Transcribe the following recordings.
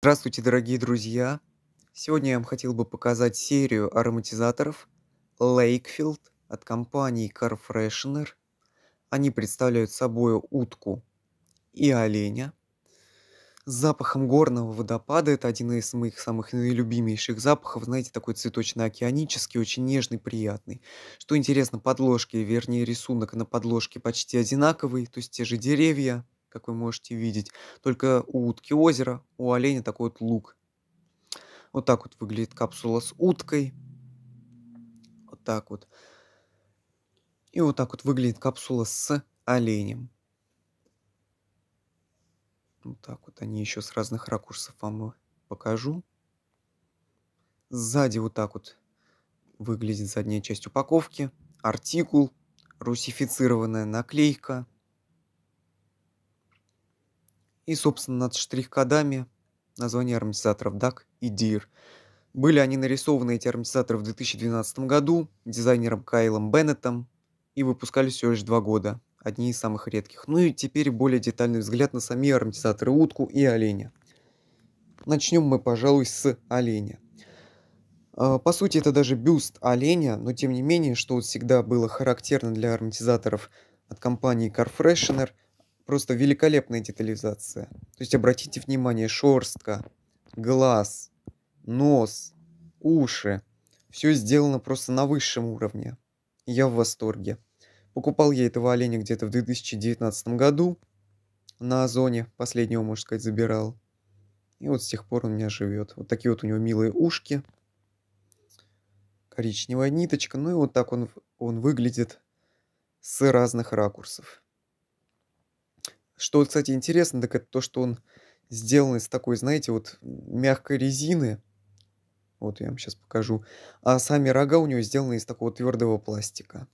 Здравствуйте, дорогие друзья! Сегодня я вам хотел бы показать серию ароматизаторов Lakefield от компании Car Freshener. Они представляют собой утку и оленя. С запахом горного водопада, это один из моих самых любимейших запахов, знаете, такой цветочно-океанический, очень нежный, приятный. Что интересно, подложки, вернее рисунок на подложке почти одинаковый, то есть те же деревья, как вы можете видеть. Только у утки озеро, у оленя такой вот лук. Вот так вот выглядит капсула с уткой. Вот так вот. И вот так вот выглядит капсула с оленем. Вот так вот они еще с разных ракурсов вам покажу. Сзади вот так вот выглядит задняя часть упаковки. Артикул, русифицированная наклейка – и, собственно, над штрих-кодами названия ароматизаторов DAC а и DIR. Были они нарисованы, эти ароматизаторы, в 2012 году дизайнером Кайлом Беннетом и выпускались всего лишь два года. Одни из самых редких. Ну и теперь более детальный взгляд на сами ароматизаторы утку и оленя. Начнем мы, пожалуй, с оленя. А, по сути, это даже бюст оленя, но тем не менее, что вот всегда было характерно для ароматизаторов от компании Car Freshener – Просто великолепная детализация. То есть обратите внимание, шорстка, глаз, нос, уши. Все сделано просто на высшем уровне. Я в восторге. Покупал я этого оленя где-то в 2019 году. На Озоне последнего, можно сказать, забирал. И вот с тех пор он у меня живет. Вот такие вот у него милые ушки. Коричневая ниточка. Ну и вот так он, он выглядит с разных ракурсов. Что, кстати, интересно, так это то, что он сделан из такой, знаете, вот мягкой резины. Вот я вам сейчас покажу. А сами рога у него сделаны из такого твердого пластика.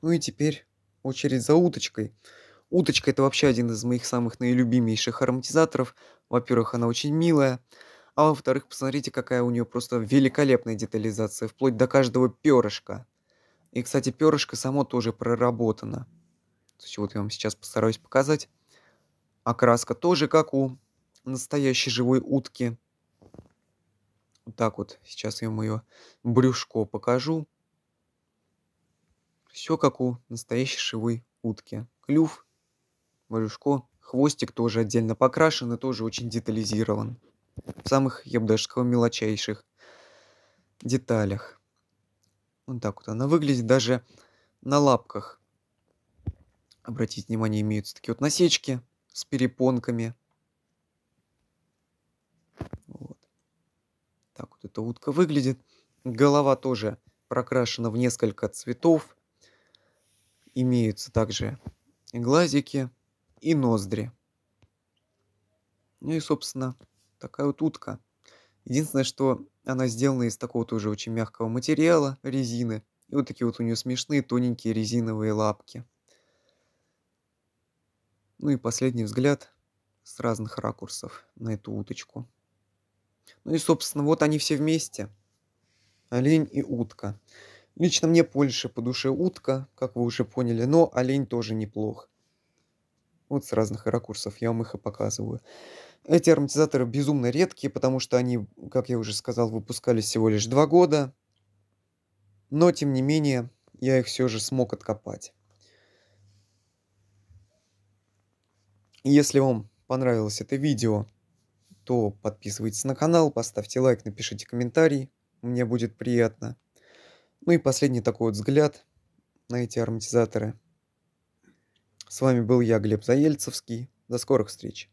Ну и теперь очередь за уточкой. Уточка это вообще один из моих самых наилюбимейших ароматизаторов. Во-первых, она очень милая. А во-вторых, посмотрите, какая у нее просто великолепная детализация, вплоть до каждого перышка. И, кстати, перышко само тоже проработано. То есть вот я вам сейчас постараюсь показать. Окраска тоже как у настоящей живой утки. Вот так вот. Сейчас я вам ее брюшко покажу. Все как у настоящей живой утки. Клюв, брюшко, хвостик тоже отдельно покрашен и тоже очень детализирован. В самых, я бы даже сказал, мелочайших деталях. Вот так вот она выглядит даже на лапках обратите внимание, имеются такие вот насечки с перепонками. Вот. Так вот эта утка выглядит. Голова тоже прокрашена в несколько цветов. Имеются также глазики и ноздри. Ну и, собственно, такая вот утка. Единственное, что она сделана из такого тоже очень мягкого материала, резины. И вот такие вот у нее смешные тоненькие резиновые лапки. Ну и последний взгляд с разных ракурсов на эту уточку. Ну и, собственно, вот они все вместе. Олень и утка. Лично мне больше по душе утка, как вы уже поняли, но олень тоже неплох. Вот с разных ракурсов я вам их и показываю. Эти ароматизаторы безумно редкие, потому что они, как я уже сказал, выпускались всего лишь два года. Но, тем не менее, я их все же смог откопать. Если вам понравилось это видео, то подписывайтесь на канал, поставьте лайк, напишите комментарий, мне будет приятно. Ну и последний такой вот взгляд на эти ароматизаторы. С вами был я, Глеб Заельцевский. До скорых встреч!